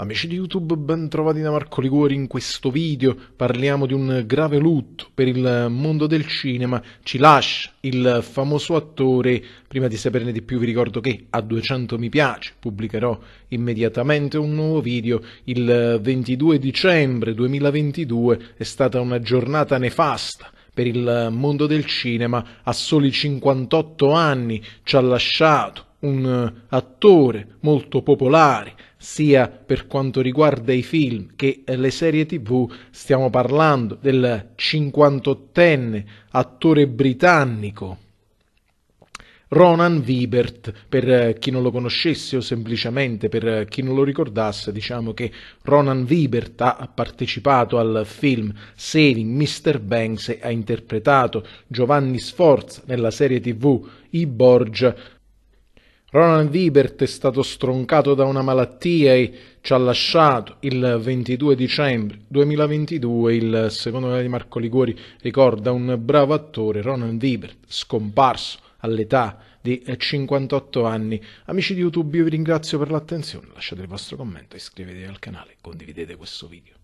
Amici di YouTube, ben trovati da Marco Liguori. In questo video parliamo di un grave lutto per il mondo del cinema. Ci lascia il famoso attore. Prima di saperne di più vi ricordo che a 200 mi piace pubblicherò immediatamente un nuovo video. Il 22 dicembre 2022 è stata una giornata nefasta per il mondo del cinema, a soli 58 anni ci ha lasciato un attore molto popolare, sia per quanto riguarda i film che le serie tv, stiamo parlando del 58enne attore britannico Ronan Wiebert, per eh, chi non lo conoscesse o semplicemente per eh, chi non lo ricordasse, diciamo che Ronan Wiebert ha partecipato al film Saving Mr. Banks e ha interpretato Giovanni Sforza nella serie tv I Borgia. Ronan Wiebert è stato stroncato da una malattia e ci ha lasciato il 22 dicembre 2022. Il secondo di Marco Liguori ricorda un bravo attore, Ronan Wiebert, scomparso all'età di 58 eh, anni. Amici di YouTube, io vi ringrazio per l'attenzione, lasciate il vostro commento, iscrivetevi al canale, condividete questo video.